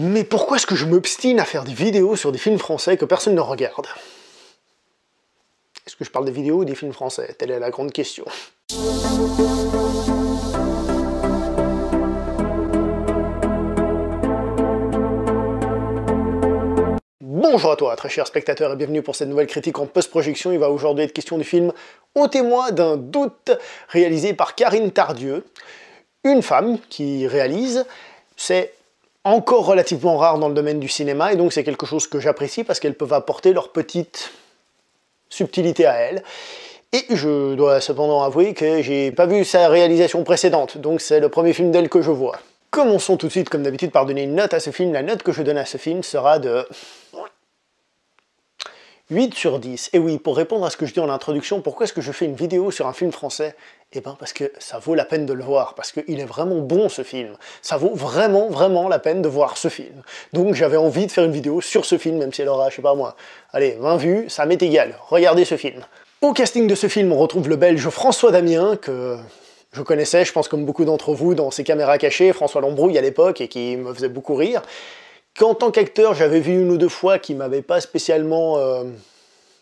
Mais pourquoi est-ce que je m'obstine à faire des vidéos sur des films français que personne ne regarde Est-ce que je parle des vidéos ou des films français Telle est la grande question. Bonjour à toi, très chers spectateurs, et bienvenue pour cette nouvelle critique en post-projection. Il va aujourd'hui être question du film Au témoin d'un doute, réalisé par Karine Tardieu, une femme qui réalise. C'est encore relativement rare dans le domaine du cinéma, et donc c'est quelque chose que j'apprécie parce qu'elles peuvent apporter leur petite subtilité à elles. Et je dois cependant avouer que j'ai pas vu sa réalisation précédente, donc c'est le premier film d'elle que je vois. Commençons tout de suite, comme d'habitude, par donner une note à ce film. La note que je donne à ce film sera de... 8 sur 10. Et oui, pour répondre à ce que je dis en introduction, pourquoi est-ce que je fais une vidéo sur un film français Eh bien parce que ça vaut la peine de le voir, parce qu'il est vraiment bon ce film. Ça vaut vraiment, vraiment la peine de voir ce film. Donc j'avais envie de faire une vidéo sur ce film, même si elle aura, je sais pas moi, allez, 20 vues, ça m'est égal. Regardez ce film. Au casting de ce film, on retrouve le belge François Damien, que je connaissais, je pense comme beaucoup d'entre vous, dans ses caméras cachées, François Lambrouille à l'époque, et qui me faisait beaucoup rire qu'en tant qu'acteur, j'avais vu une ou deux fois qui m'avait pas spécialement euh,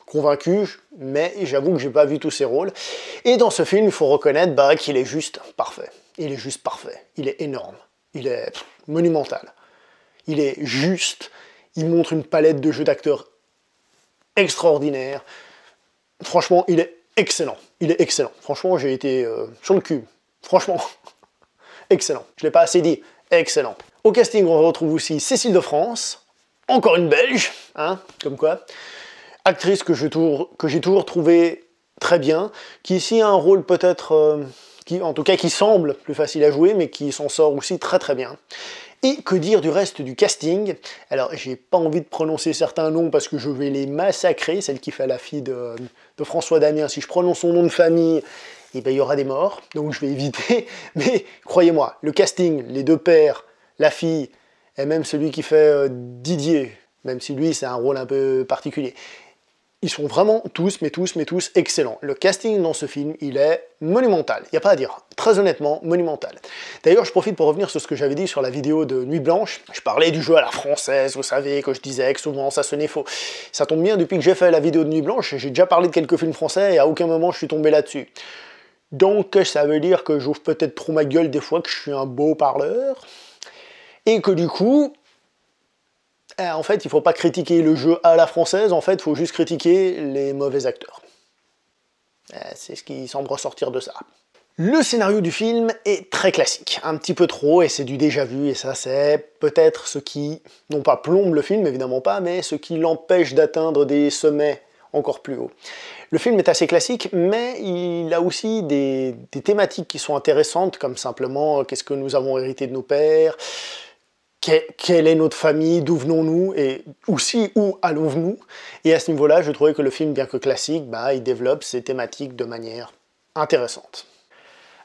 convaincu, mais j'avoue que j'ai pas vu tous ses rôles. Et dans ce film, il faut reconnaître bah, qu'il est juste parfait. Il est juste parfait. Il est énorme. Il est monumental. Il est juste. Il montre une palette de jeux d'acteurs extraordinaire. Franchement, il est excellent. Il est excellent. Franchement, j'ai été euh, sur le cul. Franchement, excellent. Je l'ai pas assez dit. Excellent. Au casting, on retrouve aussi Cécile de France, encore une Belge, hein, comme quoi. Actrice que j'ai toujours, trouvée très bien, qui ici a un rôle peut-être, euh, qui en tout cas qui semble plus facile à jouer, mais qui s'en sort aussi très très bien. Et que dire du reste du casting Alors, j'ai pas envie de prononcer certains noms parce que je vais les massacrer. Celle qui fait la fille de, François Damien, si je prononce son nom de famille, eh ben, il y aura des morts, donc je vais éviter. Mais croyez-moi, le casting, les deux pères, la fille, et même celui qui fait euh, Didier, même si lui c'est un rôle un peu particulier. Ils sont vraiment tous, mais tous, mais tous excellents. Le casting dans ce film, il est monumental. Il n'y a pas à dire. Très honnêtement, monumental. D'ailleurs, je profite pour revenir sur ce que j'avais dit sur la vidéo de Nuit Blanche. Je parlais du jeu à la française, vous savez, que je disais que souvent ça sonnait faux. Ça tombe bien, depuis que j'ai fait la vidéo de Nuit Blanche, j'ai déjà parlé de quelques films français et à aucun moment je suis tombé là-dessus. Donc, ça veut dire que j'ouvre peut-être trop ma gueule des fois que je suis un beau parleur et que du coup, eh, en fait, il ne faut pas critiquer le jeu à la française, en fait, il faut juste critiquer les mauvais acteurs. Eh, c'est ce qui semble ressortir de ça. Le scénario du film est très classique, un petit peu trop, et c'est du déjà vu, et ça c'est peut-être ce qui, non pas plombe le film, évidemment pas, mais ce qui l'empêche d'atteindre des sommets encore plus hauts. Le film est assez classique, mais il a aussi des thématiques qui sont intéressantes, comme simplement euh, qu'est-ce que nous avons hérité de nos pères, quelle est notre famille, d'où venons-nous et aussi où allons-nous. Et à ce niveau-là, je trouvais que le film, bien que classique, bah, il développe ses thématiques de manière intéressante.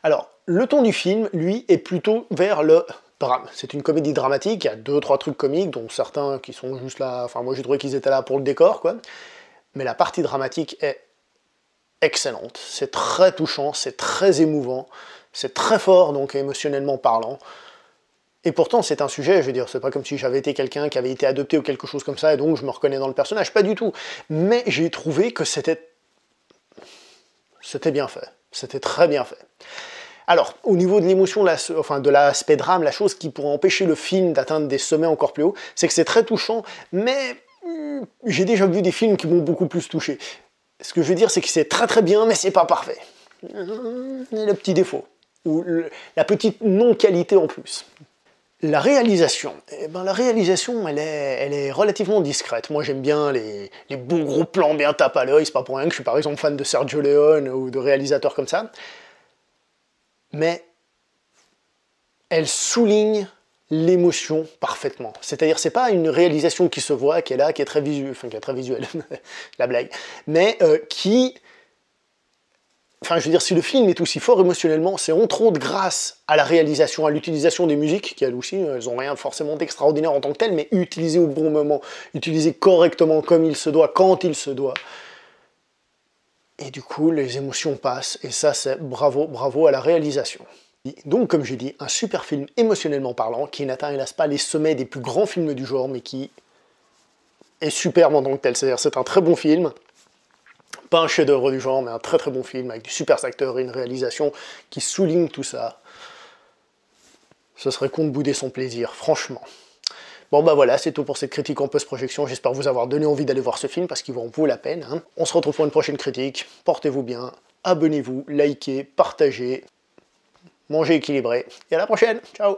Alors, le ton du film, lui, est plutôt vers le drame. C'est une comédie dramatique, il y a deux, trois trucs comiques, dont certains qui sont juste là, enfin moi j'ai trouvé qu'ils étaient là pour le décor, quoi. Mais la partie dramatique est excellente, c'est très touchant, c'est très émouvant, c'est très fort, donc émotionnellement parlant. Et pourtant, c'est un sujet, je veux dire, c'est pas comme si j'avais été quelqu'un qui avait été adopté ou quelque chose comme ça, et donc je me reconnais dans le personnage, pas du tout. Mais j'ai trouvé que c'était... C'était bien fait. C'était très bien fait. Alors, au niveau de l'émotion, enfin de l'aspect drame, la chose qui pourrait empêcher le film d'atteindre des sommets encore plus hauts, c'est que c'est très touchant, mais hmm, j'ai déjà vu des films qui m'ont beaucoup plus touché. Ce que je veux dire, c'est que c'est très très bien, mais c'est pas parfait. Le petit défaut, ou la petite non-qualité en plus. La réalisation, eh ben, la réalisation, elle est, elle est relativement discrète. Moi, j'aime bien les, bons gros plans bien tapés à l'œil. C'est pas pour rien que je suis par exemple fan de Sergio Leone ou de réalisateurs comme ça. Mais elle souligne l'émotion parfaitement. C'est-à-dire, c'est pas une réalisation qui se voit, qui est là, qui est très visuelle, enfin est très visuelle, la blague, mais euh, qui Enfin, je veux dire, si le film est aussi fort émotionnellement, c'est entre autres grâce à la réalisation, à l'utilisation des musiques, qui elles aussi, elles n'ont rien forcément d'extraordinaire en tant que telles, mais utilisées au bon moment, utilisées correctement comme il se doit, quand il se doit. Et du coup, les émotions passent, et ça, c'est bravo, bravo à la réalisation. Donc, comme j'ai dit, un super film émotionnellement parlant, qui n'atteint hélas pas les sommets des plus grands films du genre, mais qui est superbe en tant que tel. C'est-à-dire, c'est un très bon film, pas un chef-d'œuvre du genre, mais un très très bon film avec du super acteurs et une réalisation qui souligne tout ça. Ce serait con de bouder son plaisir, franchement. Bon bah voilà, c'est tout pour cette critique en post-projection. J'espère vous avoir donné envie d'aller voir ce film parce qu'il en vaut la peine. Hein. On se retrouve pour une prochaine critique. Portez-vous bien, abonnez-vous, likez, partagez, mangez équilibré. Et à la prochaine, ciao